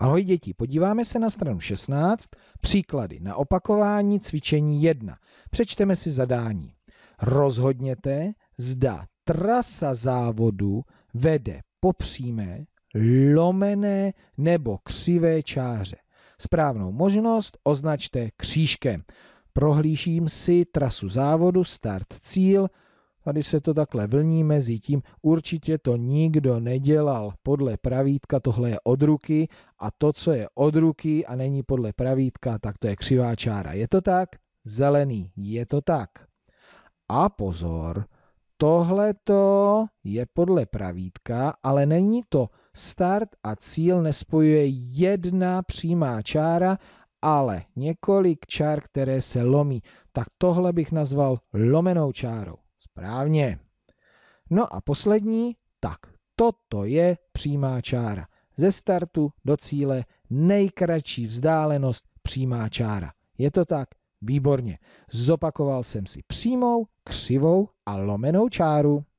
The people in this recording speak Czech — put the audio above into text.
Ahoj děti, podíváme se na stranu 16, příklady na opakování cvičení 1. Přečteme si zadání. Rozhodněte, zda trasa závodu vede po přímé, lomené nebo křivé čáře. Správnou možnost označte křížkem. Prohlížím si trasu závodu, start, cíl, Tady se to takhle vlní mezi tím, určitě to nikdo nedělal podle pravítka, tohle je od ruky a to, co je od ruky a není podle pravítka, tak to je křivá čára. Je to tak? Zelený, je to tak. A pozor, tohle to je podle pravítka, ale není to start a cíl nespojuje jedna přímá čára, ale několik čár, které se lomí. Tak tohle bych nazval lomenou čárou. Správně. No a poslední, tak toto je přímá čára. Ze startu do cíle nejkratší vzdálenost přímá čára. Je to tak? Výborně. Zopakoval jsem si přímou, křivou a lomenou čáru.